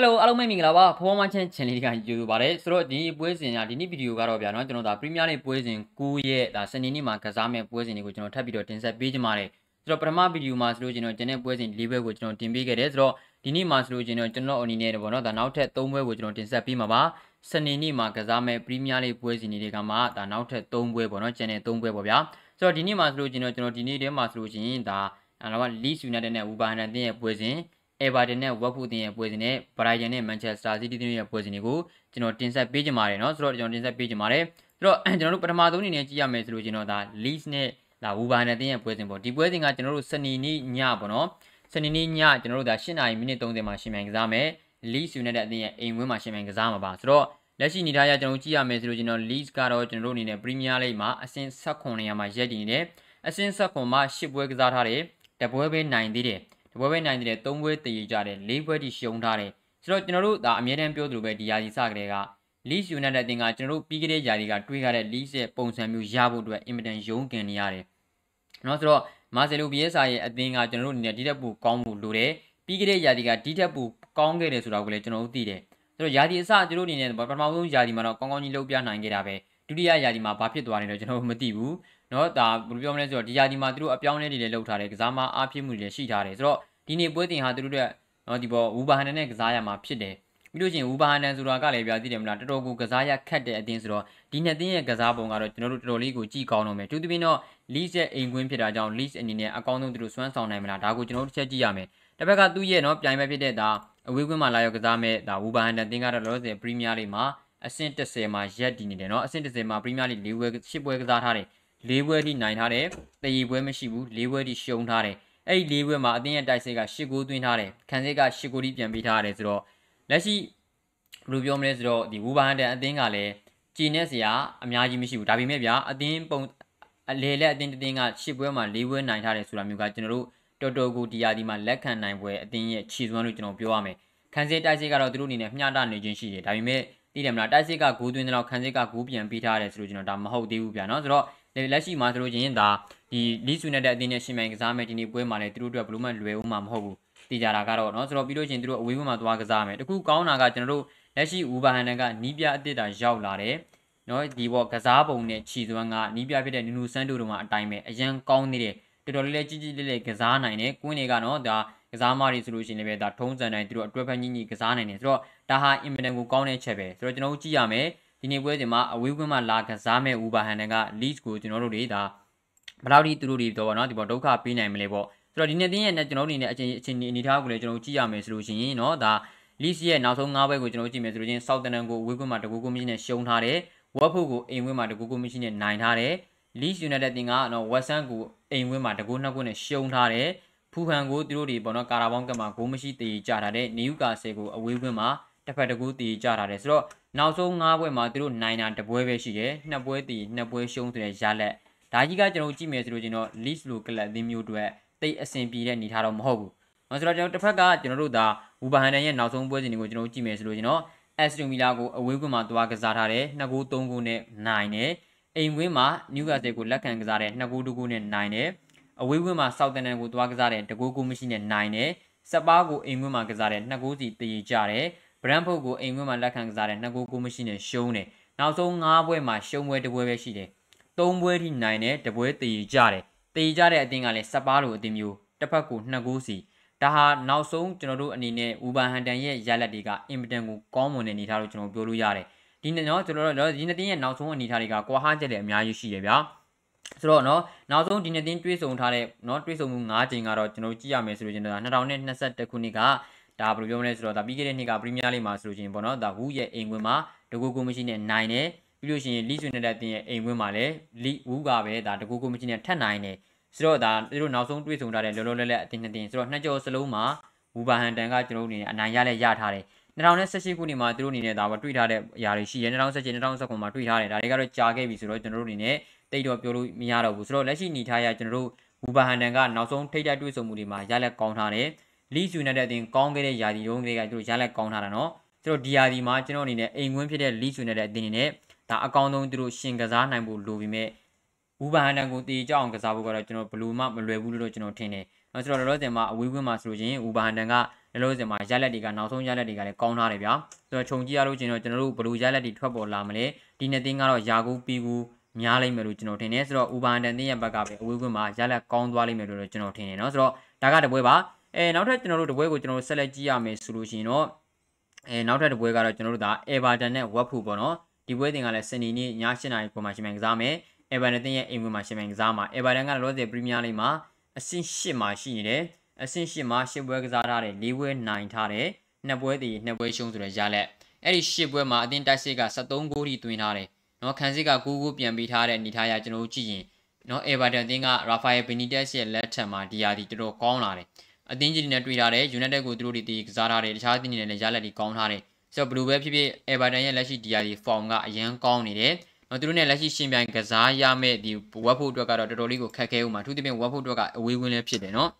Hello အားလုံးမင်္ဂလာပါဘဝမချင်း channel လေးကယူပါတယ်ဆိုတော့ဒီပွဲစဉ်ကဒီနေ့ဗီဒီယိုကတော့ဗျာနော်ကျွန်တော်ဒါ Premier League ပွဲစဉ်9ရက်ဒါစနေနေ့မှာကစားမယ့်ပွဲစဉ်တွေကိုကျွန်တော်ထပ်ပြီးတော့တင်ဆက်ပေးကြပါတယ်ဆိုတော့ပထမဗီဒီယိုမှာဆိုလို့ကျွန်တော်ကျန်တဲ့ပွဲစဉ်၄ပွဲကိုကျွန်တော်တင်ပေးခဲ့တယ်ဆိုတော့ဒီနေ့မှာဆိုလို့ကျွန်တော်ကျွန်တော်အနေနဲ့ပေါ့နော်ဒါနောက်ထပ်၃ပွဲကိုကျွန်တော်တင်ဆက်ပေးမှာပါစနေနေ့မှာကစားမယ့် Premier League ပွဲစဉ်တွေကမှဒါနောက်ထပ်၃ပွဲပေါ့နော်ကျန်တဲ့၃ပွဲပေါ့ဗျာဆိုတော့ဒီနေ့မှာဆိုလို့ကျွန်တော်ကျွန်တော်ဒီနေ့ထဲမှာဆိုလို့ရှင်ဒါအဲ့တော့ Leeds United နဲ့ Wolverhampton ရဲ့ပွဲစဉ် Everton နဲ့ Watford တင်ရဲ့ပွဲစဉ်နဲ့ Brighton နဲ့ Manchester City တင်ရဲ့ပွဲစဉ်တွေကိုကျွန်တော်တင်ဆက်ပေးကြပါတယ်เนาะဆိုတော့ကျွန်တော်တင်ဆက်ပေးကြပါတယ်ဆိုတော့ကျွန်တော်တို့ပထမဆုံးအနေနဲ့ကြည့်ရမယ်ဆိုလို့ကျွန်တော်ဒါ Leeds နဲ့လာဝူဘာနဲ့တင်ရဲ့ပွဲစဉ်ပေါ့ဒီပွဲစဉ်ကကျွန်တော်တို့စနေနေ့ညပေါ့နော်စနေနေ့ညကျွန်တော်တို့ဒါ8:30မိနစ်30မှာရှင်မြန်ကစားမယ် Leeds United အသင်းရဲ့အိမ်ဝင်းမှာရှင်မြန်ကစားမှာပါဆိုတော့လက်ရှိအနေထားအရကျွန်တော်ကြည့်ရမယ်ဆိုလို့ကျွန်တော် Leeds ကတော့ကျွန်တော်တို့အနေနဲ့ Premier League မှာအဆင့်16နေရာမှာရပ်တည်နေတယ်အဆင့်16မှာ10ပွဲကစားထားတယ်တပွဲပဲနိုင်သေးတယ်ပွဲပဲနိုင်တဲ့၃ပွဲတည်ရကြတဲ့၄ပွဲတိရှုံးထားတယ်ဆိုတော့ကျွန်တော်တို့ဒါအမြဲတမ်းပြောသလိုပဲဒီယာစီစကလေးက Leeds United တင်ကကျွန်တော်တို့ပြီးခဲ့တဲ့ယာစီကတွေးခဲ့တဲ့ Leeds ရဲ့ပုံစံမျိုးရဖို့အတွက်အင်မတန်ယုံကင်နေရတယ်နော်ဆိုတော့မာဆယ်လိုဘီယက်ဆာရဲ့အသင်းကကျွန်တော်တို့အနေနဲ့ဒီတက်ပူကောင်းမှုလိုတယ်ပြီးခဲ့တဲ့ယာစီကဒီတက်ပူကောင်းခဲ့တယ်ဆိုတာကိုလည်းကျွန်တော်တို့သိတယ်ဆိုတော့ယာစီအစကျွန်တော်တို့အနေနဲ့ပထမဆုံးယာစီမှာတော့ကောင်းကောင်းကြီးလုပ်ပြနိုင်ခဲ့တာပဲဒုတိယယာစီမှာဘာဖြစ်သွားလဲတော့ကျွန်တော်တို့မသိဘူးเนาะဒါဘယ်လိုပြောမလဲဆိုတော့ဒီယာဒီမှာသူတို့အပြောင်းအလဲတွေလည်းလုပ်ထားတယ်ကစားမအားဖြစ်မှုတွေလည်းရှိထားတယ်ဆိုတော့ဒီနေ့ပွဲတင်ဟာသူတို့တွေနော်ဒီပေါ်ဝူဘာဟန်နဲ့ကစားရမှာဖြစ်တယ်ပြီးလို့ချင်းဝူဘာဟန်ဆိုတာကလည်းပြသိတယ်မလားတော်တော်ကိုကစားရခက်တဲ့အသင်းဆိုတော့ဒီနှစ်သင်းရဲ့ကစားပုံကတော့ကျွန်တော်တို့တော်တော်လေးကိုကြည့်ကောင်းတော့မယ်သူသဖြင့်တော့ lease ရဲ့အိမ်ကွင်းဖြစ်တာကြောင့် lease အနေနဲ့အကောင်းဆုံးသူတို့စွမ်းဆောင်နိုင်မလားဒါကိုကျွန်တော်တို့တစ်ချက်ကြည့်ရမယ်တစ်ဖက်ကသူ့ရဲ့နော်ပြိုင်ပွဲဖြစ်တဲ့ဒါအဝေးကွင်းမှာလာရောက်ကစားမဲ့ဒါဝူဘာဟန်တန်တင်းကတော့လောလောဆယ်ပရီးမီးယားလိမှာအဆင့်30မှာရက်တည်နေတယ်နော်အဆင့်30မှာပရီးမီးယားလိ၄ပွဲ၈ပွဲကစားထားတယ်၄ပွဲထိနိုင်ထားတယ်တည်ပွဲမရှိဘူး၄ပွဲထိရှုံးထားတယ်အဲ့ဒီ၄ပွဲမှာအသင်းရဲ့တိုက်စစ်က၈ဂိုးသွင်းထားတယ်ခံစစ်က၈ဂိုးတိပြန်ပေးထားရတယ်ဆိုတော့လက်ရှိဘယ်လိုပြောမလဲဆိုတော့ဒီဝူဘာဟန်တန်အသင်းကလည်းကြည်နေစရာအများကြီးမရှိဘူးဒါပေမဲ့ဗျာအသင်းပုံအလေလက်အသင်းတင်းက၈ပွဲမှာ၄ပွဲနိုင်ထားတယ်ဆိုတာမျိုးကကျွန်တော်တို့တော်တော်ကိုဒီယာဒီမှာလက်ခံနိုင်ပွဲအသင်းရဲ့ခြေစွမ်းလို့ကျွန်တော်ပြောရမယ်ခံစစ်တိုက်စစ်ကတော့သူတို့အနေနဲ့မျှတနေခြင်းရှိတယ်ဒါပေမဲ့သိတယ်မလားတိုက်စစ်ကဂိုးသွင်းတဲ့လောက်ခံစစ်ကဂိုးပြန်ပေးထားတယ်ဆိုလို့ကျွန်တော်ဒါမဟုတ်သေးဘူးဗျာနော်ဆိုတော့လက်ရှိမှာဆိုလို့ချင်းဒါဒီလီဆူနဲ့တဲ့အသင်းနဲ့ရှင်ပြိုင်ကစားမယ်ဒီနေ့ပွဲမှာလည်းသူတို့အတွက်ဘလို့မှလွယ်ဦးမှာမဟုတ်ဘူးတည်ကြတာကတော့เนาะဆိုတော့ပြီးလို့ချင်းသူတို့အဝေးဘက်မှာသွားကစားမယ်တခုကောင်းတာကကျွန်တော်တို့လက်ရှိဦးဘာဟန်ကနီးပြအစ်စ်တာရောက်လာတယ်နော်ဒီဘောကစားပုံနဲ့ခြီသွန်းကနီးပြဖြစ်တဲ့နူနူဆန်တိုတို့မှာအတိုင်းပဲအရန်ကောင်းနေတယ်တော်တော်လေးလေးကြီးကြီးလေးလေးကစားနိုင်တယ်ကွင်းတွေကနော်ဒါကစားမတွေဆိုလို့ရှိရင်လည်းဒါထုံးစံတိုင်းသူတို့အတွက်ဖက်ညီညီကစားနိုင်တယ်ဆိုတော့ဒါဟာအင်မတန်ကိုကောင်းတဲ့ချက်ပဲဆိုတော့ကျွန်တော်တို့ကြည့်ရမယ်ဒီနေ့ပွဲစဉ်မှာအဝေးကွင်းမှာလာကစားမဲ့ဦးဘာဟန်တွေက league ကိုကျွန်တော်တို့တွေဒါဘယ်လောက်ထိသူတို့တွေတော့ဗောနော်ဒီပေါ်ဒုက္ခပေးနိုင်မလဲပေါ့ဆိုတော့ဒီနေ့တင်းရဲ့နဲ့ကျွန်တော်တို့အနေနဲ့အချိန်အချိန်အနေထားကိုလည်းကျွန်တော်ကြည့်ရမယ်ဆိုလို့ရှိရင်เนาะဒါ league ရဲ့နောက်ဆုံး၅ပွဲကိုကျွန်တော်ကြည့်မယ်ဆိုလို့ချင်း Southampton ကိုအဝေးကွင်းမှာတကူကူမရှင်နဲ့ရှုံးထားတယ် Watford ကိုအိမ်ကွင်းမှာတကူကူမရှင်နဲ့နိုင်ထားတယ် Leeds United တင်ကနော် West Ham ကိုအိမ်ကွင်းမှာတကူနှစ်ကွင်းနဲ့ရှုံးထားတယ်ဖူဖန်ကိုသူတို့တွေပေါ့နော် ကာရာဘောင်းကမှာဂိုးမရှိသေးကြတာတဲ့ Newcastle ကိုအဝေးကွင်းမှာတစ်ဖက်တကူသေးကြတာတဲ့ဆိုတော့နောက်ဆုံး၅ပွဲမှာသူတို့နိုင်တာတပွဲပဲရှိတယ်နှစ်ပွဲတည်နှစ်ပွဲရှုံးဆိုတဲ့ရလက်ဒါကြီးကကျွန်တော်ကြည့်မယ်ဆိုလို့ကျွန်တော် Leeds လိုကလပ်အသင်းမျိုးတွေတိတ်အဆင်ပြေတဲ့အနေထားတော့မဟုတ်ဘူး။အဲဆိုတော့ကျွန်တော်တစ်ဖက်ကကျွန်တော်တို့ဒါဝူဘာဟန်ဒန်ရဲ့နောက်ဆုံးပွဲစဉ်တွေကိုကျွန်တော်ကြည့်မယ်ဆိုလို့ကျွန်တော် Aston Villa ကိုအဝေးကွင်းမှာသွားကစားထားတယ်2ဂိုး3ဂိုးနဲ့နိုင်တယ်။အိမ်ကွင်းမှာ Newcastle ကိုလက်ခံကစားတယ်2ဂိုး2ဂိုးနဲ့နိုင်တယ်။အဝေးကွင်းမှာ Southampton ကိုသွားကစားတယ်2ဂိုးကိုမရှိနဲ့နိုင်တယ်။စပါးကိုအိမ်ကွင်းမှာကစားတယ်2ဂိုးစီတည်ကြတယ်။ဘရန်ဖို့ကိုအိမ်ခွင်းမှာလက်ခံကစားတယ်နှစ်ဂိုးကိုမရှိနဲ့ရှုံးတယ်နောက်ဆုံး၅ပွဲမှာရှုံးပွဲတစ်ပွဲပဲရှိတယ်၃ပွဲထိနိုင်တယ်တစ်ပွဲတည်ကြတယ်တည်ကြတဲ့အတင်းကလည်းစပါးလိုအတင်းမျိုးတစ်ဖက်ကိုနှစ်ဂိုးစီဒါဟာနောက်ဆုံးကျွန်တော်တို့အနေနဲ့ဥပန်ဟန်တန်ရဲ့ရလက်တွေကအင်ပတန်ကိုကောင်းမွန်တဲ့အနေထားလို့ကျွန်တော်ပြောလို့ရတယ်ဒီနေ့နော်ကျွန်တော်တို့ဒီနေ့တင်းရဲ့နောက်ဆုံးအနေထားတွေကကွာဟချက်တွေအများကြီးရှိတယ်ဗျာဆိုတော့နော်နောက်ဆုံးဒီနေ့တင်းတွေးဆုံထားတဲ့နော်တွေးဆုံမှု၅ချိန်ကတော့ကျွန်တော်ကြည့်ရမယ်ဆိုလို့ကျွန်တော်2021ခုနှစ်ကဒါဘယ်လိုပြောမလဲဆိုတော့ဒါပြီးခဲ့တဲ့နှစ်ကပရီးမီးယားလိမှာဆိုလို့ရှိရင်ပေါ့နော်ဒါဝူးရဲ့အိမ်ဝင်မှာဒဂိုကိုမရှိနဲ့နိုင်တယ်ပြီးလို့ရှိရင်လီဆွေနဲ့တင်ရဲ့အိမ်ဝင်မှာလည်းလီဝူးကပဲဒါဒဂိုကိုမရှိနဲ့ထပ်နိုင်တယ်ဆိုတော့ဒါသူတို့နောက်ဆုံးတွေ့ဆုံထားတဲ့လောလောလတ်လတ်အတင်းတင်းဆိုတော့နှစ်ကြောစလုံးမှာဝူဘာဟန်တန်ကကျွန်တော်တို့အနေနဲ့အနိုင်ရလဲရထားတယ်2018ခုနှစ်မှာသူတို့အနေနဲ့ဒါပါတွေ့ထားတဲ့အရာတွေရှိတယ်2017 2019မှာတွေ့ထားတယ်ဒါတွေကတော့ကြာခဲ့ပြီဆိုတော့ကျွန်တော်တို့အနေနဲ့တိတ်တော့ပြောလို့မရတော့ဘူးဆိုတော့လက်ရှိအနေထားအရကျွန်တော်တို့ဝူဘာဟန်တန်ကနောက်ဆုံးထိတိုက်တွေ့ဆုံမှုတွေမှာရလက်ကောင်းထားတယ် Leeds United အသင်းကောင်းခဲ့တဲ့ယာတီတုန်းကလေးကသူတို့ရလက်ကောင်းထားတာနော်ကျွန်တော်ဒီယာတီမှာကျွန်တော်အနေနဲ့အိမ်ကွင်းဖြစ်တဲ့ Leeds United အသင်းအနေနဲ့ဒါအကောင်းဆုံးသူတို့ရှင်ကစားနိုင်ဖို့လိုပေမဲ့ဘူဘာဟန်တန်ကိုတေကြအောင်ကစားဖို့ကတော့ကျွန်တော်ဘလို့မှမလွယ်ဘူးလို့တော့ကျွန်တော်ထင်တယ်။အဲဆိုတော့လောလောဆယ်မှာအဝေးကွင်းမှာဆိုလို့ချင်းဘူဘာဟန်တန်ကလောလောဆယ်မှာရလက်တွေကနောက်ဆုံးရလက်တွေကလည်းကောင်းထားတယ်ဗျာ။ဆိုတော့ခြုံကြည့်ရလို့ချင်းတော့ကျွန်တော်တို့ဘလို့ရလက်တွေထွက်ပေါ်လာမလဲ။ဒီနှစ်သင်းကတော့ယာကူပီကူများလိမ့်မယ်လို့ကျွန်တော်ထင်တယ်။ဆိုတော့ဘူဘာဟန်တန်ရဲ့ဘက်ကပဲအဝေးကွင်းမှာရလက်ကောင်းသွားလိမ့်မယ်လို့တော့ကျွန်တော်ထင်တယ်နော်။ဆိုတော့ဒါကတပွဲပါ။အဲနောက်ထပ်ကျွန်တော်တို့တပွဲကိုကျွန်တော်တို့ဆက်လက်ကြည့်ရမယ်ဆိုလို့ရှိရင်တော့အဲနောက်ထပ်တပွဲကတော့ကျွန်တော်တို့ဒါ Everton နဲ့ Watford ပေါ့နော်ဒီပွဲတင်ကလည်းစနေနေ့ည7:00နာရီခွဲမှာရှင်မြန်ကစားမယ် Everton ရဲ့အိမ်ဝင်မှာရှင်မြန်ကစားမှာ Everton ကလောဆယ် Premier League မှာအဆင့်8မှာရှိနေတယ်အဆင့်8မှာ10ပွဲကစားထားတယ်၄ပွဲနိုင်ထားတယ်2ပွဲတည်2ပွဲရှုံးဆိုတဲ့ရလက်အဲ့ဒီ10ပွဲမှာအသင်းတိုက်စစ်က73ဂိုးထိသွင်းထားတယ်နော်ခန်းစစ်က9ဂိုးပြန်ပေးထားတဲ့အနေထားရကျွန်တော်တို့ကြည့်ရင်နော် Everton အသင်းက Rafael Benitez ရဲ့လက်ထံမှာဒီရာဒီတော်တော်ကောင်းလာတယ်အသင်းကြီးတွေနဲ့တွေ့ထားတယ် United ကိုသူတို့တွေတီးကစားထားတယ်တခြားအသင်းတွေနဲ့လည်းရလက်တွေကောင်းထားတယ်ဆိုတော့ဘလူးပဲဖြစ်ဖြစ် Everton ရဲ့လက်ရှိ DR ဒီ form ကအရင်ကောင်းနေတယ်နော်သူတို့နဲ့လက်ရှိရှင်ပြိုင်ကစားရမဲ့ဒီဝက်ဖို့အတွက်ကတော့တော်တော်လေးကိုခက်ခဲဦးမှာသူတပင်ဝက်ဖို့အတွက်ကအဝေးဝင်းလည်းဖြစ်တယ်နော်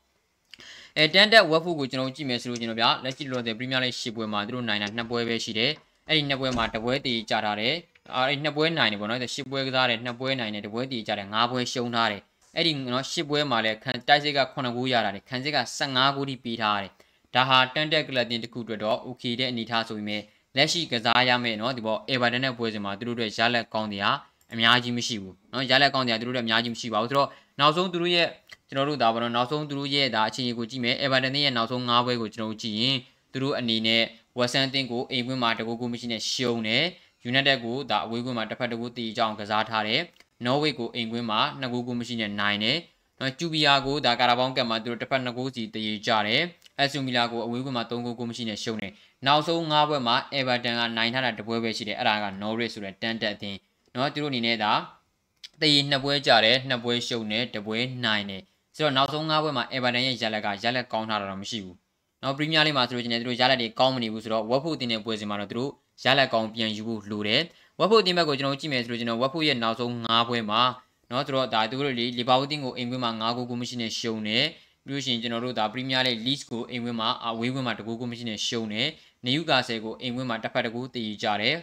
အဲတန်တက်ဝက်ဖို့ကိုကျွန်တော်ကြည့်မယ်ဆိုလို့ကျွန်တော်ဗျာလက်ရှိလောတဲ့ပရီးမီးယားလိရှစ်ပွဲမှာသူတို့နိုင်တာနှစ်ပွဲပဲရှိတယ်အဲ့ဒီနှစ်ပွဲမှာတပွဲတည်ကြထားတယ်အဲ့ဒီနှစ်ပွဲနိုင်တယ်ပေါ့နော်ရှစ်ပွဲကစားတယ်နှစ်ပွဲနိုင်တယ်တပွဲတည်ကြတယ်ငါးပွဲရှုံးထားတယ်အဲ့ဒီနော်ရှစ်ပွဲမှာလည်းခံတိုက်စစ်က9ဂိုးရတာလေခံစစ်က15ဂိုးထိပေးထားရတယ်ဒါဟာတန်တက်ကလပ်တင်တစ်ခုအတွက်တော့ okay တဲ့အနေထားဆိုပေမဲ့လက်ရှိကစားရမယ့်နော်ဒီပေါ် Everton နဲ့ပွဲစဉ်မှာသူတို့တွေရလက်ကောင်းတရားအများကြီးမရှိဘူးနော်ရလက်ကောင်းတရားသူတို့တွေအများကြီးမရှိပါဘူးဆိုတော့နောက်ဆုံးသူတို့ရဲ့ကျွန်တော်တို့ဒါပေါ်တော့နောက်ဆုံးသူတို့ရဲ့ဒါအခြေအနေကိုကြည့်မယ် Everton ရဲ့နောက်ဆုံး5ပွဲကိုကျွန်တော်တို့ကြည့်ရင်သူတို့အနေနဲ့ West Ham တင်ကိုအိမ်ကွင်းမှာတကူကူမရှိနဲ့ရှုံးတယ် United ကိုဒါအဝေးကွင်းမှာတစ်ဖက်တကူတီးကြောင်ကစားထားတယ်နော်ဝေကိုအိမ်ကွင်းမှာ2ဂိုးကိုမရှိနဲ့နိုင်တယ်နော်ကျူဘီယာကိုဒါကာရာဘောင်းကပ်မှာသူတို့တစ်ဖက်2ဂိုးစီတရေကြတယ်အက်ဆူမီလာကိုအဝေးကွင်းမှာ3ဂိုးကိုမရှိနဲ့ရှုံးတယ်နောက်ဆုံး5ပွဲမှာအေဗာတန်ကနိုင်ထားတာတပွဲပဲရှိတယ်အဲ့ဒါကနော်ရစ်ဆိုတဲ့တန်တက်အသင်းနော်သူတို့အနေနဲ့ဒါတရေ2ပွဲကြတယ်2ပွဲရှုံးတယ်တပွဲနိုင်တယ်ဆိုတော့နောက်ဆုံး5ပွဲမှာအေဗာတန်ရဲ့ရလက်ကရလက်ကောင်းထားတာတော့မရှိဘူးနော်ပရီးမီးယားလိမှာဆိုလို့ကျင်တယ်သူတို့ရလက်တွေကောင်းမနေဘူးဆိုတော့ဝက်ဖို့တင်တဲ့ပွဲစဉ်မှာတော့သူတို့ရလက်ကောင်းပြန်ယူဖို့လိုတယ်ဝက်ဖို့အသင်းဘက်ကိုကျွန်တော်ကြည့်မယ်ဆိုလို့ကျွန်တော်ဝက်ဖို့ရဲ့နောက်ဆုံး၅ပွဲမှာเนาะသူတို့ဒါသူတို့လေလီဗာပူးတင်းကိုအိမ်ကွင်းမှာ၅ဂိုးကိုမရှိနဲ့ရှုံးတယ်ပြီးလို့ရှိရင်ကျွန်တော်တို့ဒါပရီးမီးယားလိလီစ်ကိုအိမ်ကွင်းမှာအဝေးကွင်းမှာတကူကိုမရှိနဲ့ရှုံးတယ်နေယူကာဆယ်ကိုအိမ်ကွင်းမှာတစ်ဖက်တကူတည်ကြတယ်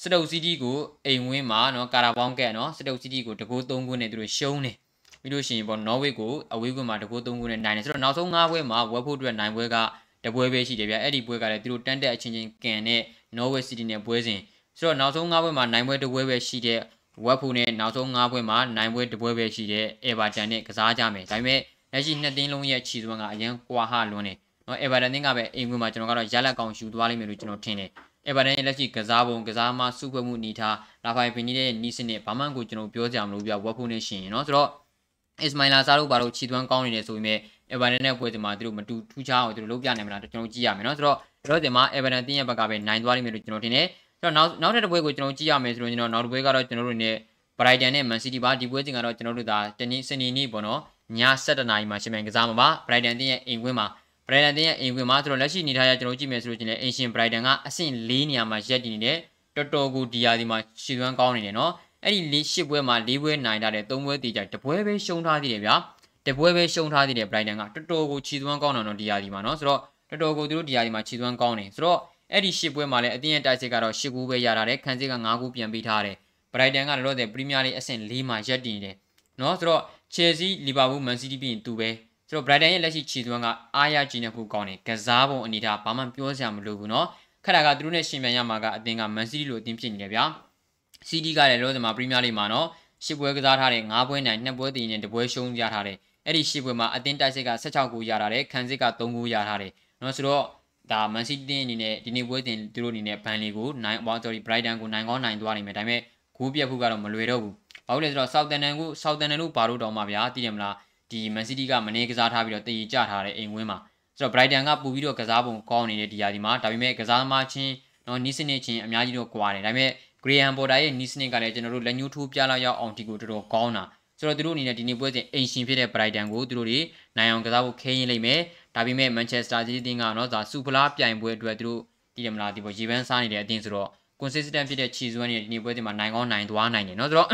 စတုတ်စီးတီးကိုအိမ်ဝင်းမှာเนาะကာရာဘောင်းကဲ့เนาะစတုတ်စီးတီးကိုတကူ၃ခုနဲ့သူတို့ရှုံးတယ်ပြီးလို့ရှိရင်ပေါ့နော်ဝေကိုအဝေးကွင်းမှာတကူ၃ခုနဲ့နိုင်တယ်ဆိုတော့နောက်ဆုံး၅ပွဲမှာဝက်ဖို့အတွက်နိုင်ပွဲကတပွဲပဲရှိတယ်ဗျအဲ့ဒီပွဲကလည်းသူတို့တန်းတက်အချင်းချင်းကန်တဲ့ Norway City နဲ့ပွဲစဉ်ဆိုတော့နောက်ဆုံး၅ပွဲမှာနိုင်ပွဲတစ်ပွဲပဲရှိတဲ့ဝက်ဖူနဲ့နောက်ဆုံး၅ပွဲမှာနိုင်ပွဲတစ်ပွဲပဲရှိတဲ့အေဗာတန်နဲ့ကစားကြမယ်ဒါပေမဲ့လက်ရှိနှစ်တင်းလုံးရဲ့ခြေစွမ်းကအရင်ကွာဟလွန်းနေနော်အေဗာတန်ကပဲအိမ်ကွင်းမှာကျွန်တော်ကတော့ရလက်ကောင်ယူသွားလိမ့်မယ်လို့ကျွန်တော်ထင်တယ်အေဗာတန်ရဲ့လက်ရှိကစားပုံကစားမစုဖွဲ့မှုအနေထားလာဖိုင်ဗီနီရဲ့နီးစနစ်ဘာမှကိုကျွန်တော်ပြောကြမလို့ပြဝက်ဖူနဲ့ရှင်နော်ဆိုတော့အစ်မိုင်လာစားတို့ဘာလို့ခြေသွမ်းကောင်းနေတယ်ဆိုပေမဲ့အေဗာတန်နဲ့ပွဲစဉ်မှာသူတို့မတူထူးခြားအောင်သူတို့လုပ်ပြနိုင်မလားကျွန်တော်ကြည့်ရမယ်နော်ဆိုတော့တော့ဒီမှာအေဗာတန်တင်းရဲ့ဘက်ကပဲနိုင်သွားလိမ့်မယ်လို့ကျွန်တော်ထင်တယ်ကျွန်တော်နောက်နောက်ထပ်တစ်ပွဲကိုကျွန်တော်ကြည့်ရမယ်ဆိုတော့ကျွန်တော်နောက်တစ်ပွဲကတော့ကျွန်တော်တို့နေ Brighton နဲ့ Man City ပါဒီပွဲစဉ်ကတော့ကျွန်တော်တို့ဒါတနင်္စနေနေ့ပေါ့နော်ည7:00နာရီမှာရှင်မြန်ကစားမှာပါ Brighton တင်ရဲ့အိမ်ကွင်းမှာ Brighton တင်ရဲ့အိမ်ကွင်းမှာဆိုတော့လက်ရှိအနေထားရကျွန်တော်ကြည့်မယ်ဆိုလို့ကျွန်တော်အင်ရှင် Brighton ကအဆင့်၄နေရာမှာရပ်တည်နေတယ်တော်တော်ကိုဒီယာဒီမှာရှည်သွမ်းကောင်းနေတယ်နော်အဲ့ဒီ၄၈ပွဲမှာ၄ပွဲနိုင်တာတဲ့၃ပွဲတေးကြတပွဲပဲရှုံးထားသေးတယ်ဗျာတပွဲပဲရှုံးထားသေးတယ် Brighton ကတော်တော်ကိုခြေသွမ်းကောင်းတယ်နော်ဒီယာဒီမှာနော်ဆိုတော့တော်တော်ကိုသူတို့ဒီယာဒီမှာခြေသွမ်းကောင်းတယ်ဆိုတော့အဲ့ဒီရှစ်ပွဲမှာလည်းအသင်းရဲ့တိုက်စစ်ကတော့ရှစ်ကူပဲရတာတယ်ခန်းစစ်က၅ကူပြန်ပေးထားတယ်ဘရိုက်တန်ကလည်းတော့တဲ့ပရီးမီးယားလိအဆင့်၄မှာရပ်တည်နေတယ်နော်ဆိုတော့ Chelsea Liverpool Man City ပြီးရင်သူပဲဆိုတော့ Brighton ရဲ့လက်ရှိခြေသွမ်းကအားရကြည်နေဖို့ကောင်းတယ်ကစားပုံအနေထားဘာမှပြောစရာမလိုဘူးနော်ခက်တာကသူတို့နဲ့ရှင်ပြန်ရမှာကအသင်းက Man City လိုအသင်းဖြစ်နေတယ်ဗျာ City ကလည်းလောဆယ်မှာ Premier League မှာနော်ရှစ်ပွဲကစားထားတဲ့၅ပွဲနိုင်၂ပွဲတည်နေတပွဲရှုံးရထားတယ်အဲ့ဒီရှစ်ပွဲမှာအသင်းတိုက်စစ်က16ဂိုးရထားတယ်ခန်းစစ်က3ဂိုးရထားတယ်နော်ဆိုတော့ဒါ Man City အနေနဲ့ဒီနေ့ပွဲစဉ်သူတို့အနေနဲ့ Burnley ကို9 wow sorry Brighton ကို9ကောင်းနိုင်သွားနိုင်မယ်ဒါပေမဲ့ဂိုးပြတ်ဖို့ကတော့မလွယ်တော့ဘူးဘာလို့လဲဆိုတော့ Southampton ကို Southampton တို့ဘာလို့တောင်းမှာဗျာသိတယ်မလားဒီ Man City ကမနေကစားထားပြီးတော့တည်ကြထားတဲ့အိမ်ဝင်းမှာဆိုတော့ Brighton ကပူပြီးတော့ကစားပုံကောင်းနေတဲ့ဒီရာဒီမှာဒါပေမဲ့ကစားသမားချင်းနော်နီးစနစ်ချင်းအများကြီးတော့ကွာတယ်ဒါပေမဲ့ Graham Potter ရဲ့နီးစနစ်ကလည်းကျွန်တော်တို့လက်ညှိုးထိုးပြလာရောက်အောင်ဒီကိုတော်တော်ကောင်းတာဆိုတော့သူတို့အနေနဲ့ဒီနေ့ပွဲစဉ်အင်ရှင်ဖြစ်တဲ့ Brighton ကိုသူတို့တွေနိုင်အောင်ကစားဖို့ခဲရင်းလိမ့်မယ်ဒါပေမဲ့ Manchester City တင်းကနော်ဒါစူဖလားပြိုင်ပွဲအတွက်သူတို့တည်တယ်မလားဒီပေါ်ရေပန်းစားနေတဲ့အတင်းဆိုတော့ consistent ဖြစ်တဲ့ခြေစွမ်းတွေဒီနေ့ပွဲစဉ်မှာနိုင်ကောင်းနိုင်သွားနိုင်တယ်နော်ဆိုတော့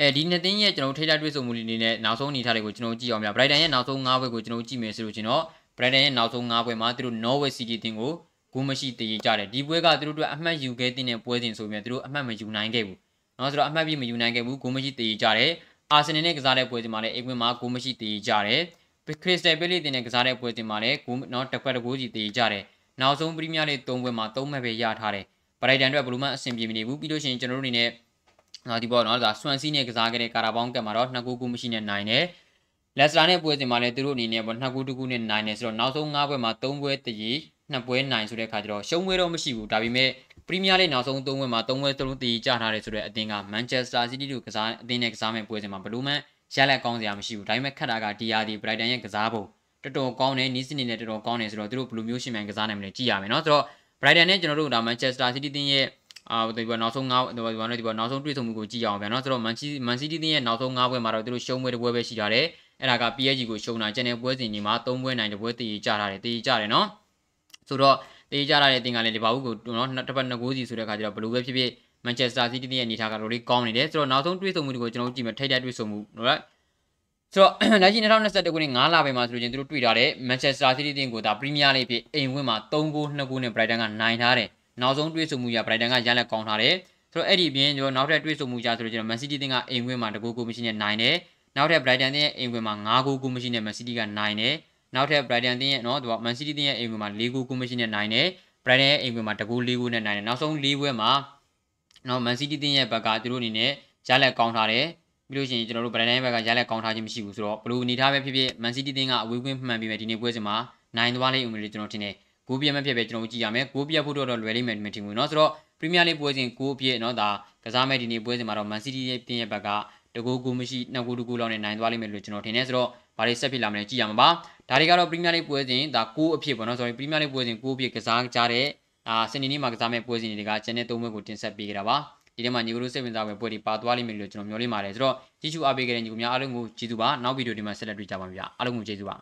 အဲဒီနှစ်တင်းရဲ့ကျွန်တော်ထိတိုက်တွေ့ဆုံမှုလေးနဲ့နောက်ဆုံးအနေထားတွေကိုကျွန်တော်ကြည့်အောင်ပြ Brighton ရဲ့နောက်ဆုံး၅ပွဲကိုကျွန်တော်ကြည့်မယ်ဆိုလို့ကျွန်တော် Brighton ရဲ့နောက်ဆုံး၅ပွဲမှာသူတို့ Norway City တင်းကိုဂိုးမရှိတည်ကြတယ်ဒီပွဲကသူတို့အတွက်အမှတ်ယူခဲ့တဲ့ပွဲစဉ်ဆိုပြီးသူတို့အမှတ်မယူနိုင်ခဲ့ဘူးနော်ဆိုတော့အမှတ်ပြမယူနိုင်ခဲ့ဘူးဂိုးမရှိတည်ကြတယ်အာဆင်နယ်နဲ့ကစားတဲ့ပွဲစဉ်မှာလည်းအိမ်ဝင်မှာဂိုးမရှိတည်ကြတယ်ခရစ္စတယ်ပဲလီတင်နဲ့ကစားတဲ့ပွဲစဉ်မှာလည်းဂိုးနော်တစ်ခွက်တစ်ကိုးစီတည်ကြတယ်နောက်ဆုံးပရီးမီးယားလိ၃ပွဲမှာ၃မှတ်ပဲရထားတယ်ဗရိုက်တန်တို့ကဘလူးမန်အဆင်ပြေမနေဘူးပြီးလို့ရှိရင်ကျွန်တော်တို့အနေနဲ့နော်ဒီပေါ့နော်ဒါဆွမ်စီနဲ့ကစားခဲ့တဲ့ကာရာဘောင်းကံမှာတော့နှစ်ကိုးကူမရှိနဲ့နိုင်တယ်လက်စတာနဲ့ပွဲစဉ်မှာလည်းသူတို့အနေနဲ့ပေါ့နှစ်ကိုးတကူနဲ့နိုင်တယ်ဆိုတော့နောက်ဆုံး၅ပွဲမှာ၃ပွဲတည်ကြီးနှစ်ပွဲနိုင်ဆိုတဲ့အခါကျတော့ရှုံးပွဲတော့မရှိဘူးဒါပေမဲ့ပရီးမီးယားလိနောက်ဆုံး၃ဝက်မှာ၃ဝက်သလုံးတည်ကြထားတယ်ဆိုတဲ့အသင်းကမန်ချက်စတာစီးတီးတို့ကစားအသင်းနဲ့ကစားမယ့်ပွဲစဉ်မှာဘလူးမန်ရလက်ကောင်းစရာမရှိဘူးဒါပေမဲ့ခက်တာက DRD Brighton ရဲ့ကစားပုံတော်တော်ကောင်းတယ်နီးစနစ်နဲ့တော်တော်ကောင်းတယ်ဆိုတော့သူတို့ဘလူးမျိုးရှင်မြန်ကစားနိုင်မလဲကြည့်ရမယ်เนาะဆိုတော့ Brighton နဲ့ကျွန်တော်တို့ဒါ Manchester City တင်းရဲ့အာဒီပေါ်နောက်ဆုံး၅ဒီပေါ်ဒီပေါ်နောက်ဆုံးတွေ့ဆုံမှုကိုကြည့်ရအောင်ဗျာเนาะဆိုတော့ Man City တင်းရဲ့နောက်ဆုံး၅ပွဲမှာတော့သူတို့ရှုံးပွဲတစ်ပွဲပဲရှိကြတယ်အဲ့ဒါက PSG ကိုရှုံးတာကျန်တဲ့ပွဲစဉ်ကြီးမှာ၃ပွဲနိုင်တဲ့ပွဲတည်ကြထားတယ်တည်ကြတယ်เนาะဆိုတော့တေးကြတာတဲ့တင်ကလည်းဒီပါဘူးကိုနော်တစ်ပတ်နှစ်ကိုးစီဆိုတဲ့အခါကျတော့ဘယ်လိုပဲဖြစ်ဖြစ်မန်ချက်စတာစီးတီးရဲ့အနေအထားကတော်တော်လေးကောင်းနေတယ်ဆိုတော့နောက်ဆုံးတွေးဆုံမှုတွေကိုကျွန်တော်တို့ကြည့်မယ်ထိုက်တဲ့တွေးဆုံမှုနော်ဆိုတော့လက်ရှိ2021ခုနှစ်9လပိုင်းမှာဆိုလို့ချင်းသူတို့တွေ့ထားတဲ့ Manchester City တင်ကိုဒါ Premier League ဖြစ်အိမ်ဝင်မှာ3ဂိုး2ဂိုးနဲ့ Brighton ကနိုင်ထားတယ်။နောက်ဆုံးတွေ့ဆုံမှုရ Brighton ကရလက်ကောင်းထားတယ်။ဆိုတော့အဲ့ဒီပြင်ကျွန်တော်နောက်ထပ်တွေ့ဆုံမှုရဆိုလို့ချင်း Man City တင်ကအိမ်ဝင်မှာ2ဂိုးကိုမရှိနဲ့နိုင်တယ်။နောက်ထပ် Brighton တင်ရဲ့အိမ်ဝင်မှာ9ဂိုးကိုမရှိနဲ့ Man City ကနိုင်တယ်။နောက်ထပ် Brighton တင်းရဲ့နော်သူက Man City တင်းရဲ့အိမ်ကွယ်မှာ၄ဂိုးကိုမရှိနဲ့နိုင်တယ် Brighton ရဲ့အိမ်ကွယ်မှာတကူ၄ဂိုးနဲ့နိုင်တယ်နောက်ဆုံး၄ပွဲမှာနော် Man City တင်းရဲ့ဘက်ကသူတို့အနေနဲ့ရလက်ကောင်းထားတယ်ပြီးလို့ရှိရင်ကျွန်တော်တို့ Brighton ရဲ့ဘက်ကရလက်ကောင်းထားခြင်းမရှိဘူးဆိုတော့ဘလို့အနေထားပဲဖြစ်ဖြစ် Man City တင်းကအဝေးကွင်းမှန်ပြီးမယ်ဒီနေ့ပွဲစဉ်မှာနိုင်သွားလိမ့်ဦးမယ်လို့ကျွန်တော်ထင်တယ်ဂိုးပြတ်မဖြစ်ပဲကျွန်တော်ကြည့်ရမယ်ဂိုးပြတ်ဖို့တော့လွယ်လိမ့်မယ်ထင်ဘူးเนาะဆိုတော့ Premier League ပွဲစဉ်ဂိုးပြည့်เนาะဒါကစားမဲ့ဒီနေ့ပွဲစဉ်မှာတော့ Man City ရဲ့ပြင်ရဲ့ဘက်ကတကူကူမရှိနှစ်ကူတကူလောက်နဲ့နိုင်သွားလိမ့်မယ်လို့ကျွန်တော်ထင်တယ်ဆိုတော့ဘာတွေဆက်ဖြစ်လာမလဲကြည့်ရမှာပါဒါတွေကတော့ Premier League ပွဲစဉ်ဒါ6အဖြစ်ပေါ့နော် sorry Premier League ပွဲစဉ်6အဖြစ်ကစားကြတဲ့အာစနေနေ့မှာကစားမဲ့ပွဲစဉ်တွေက Channel 3ဘက်ကိုတင်ဆက်ပေးကြတာပါဒီထဲမှာညီကိုတို့စိတ်ဝင်စားမယ့်ပွဲတွေပါသွားလိမ့်မယ်လို့ကျွန်တော်မျှော်လင့်ပါတယ်ဆိုတော့ကြည့်ရှုအားပေးကြတဲ့ညီကိုများအားလုံးကိုကျေးဇူးပါနောက်ဗီဒီယိုဒီမှာဆက်လက်တွေ့ကြပါမယ်ဗျအားလုံးကိုကျေးဇူးပါ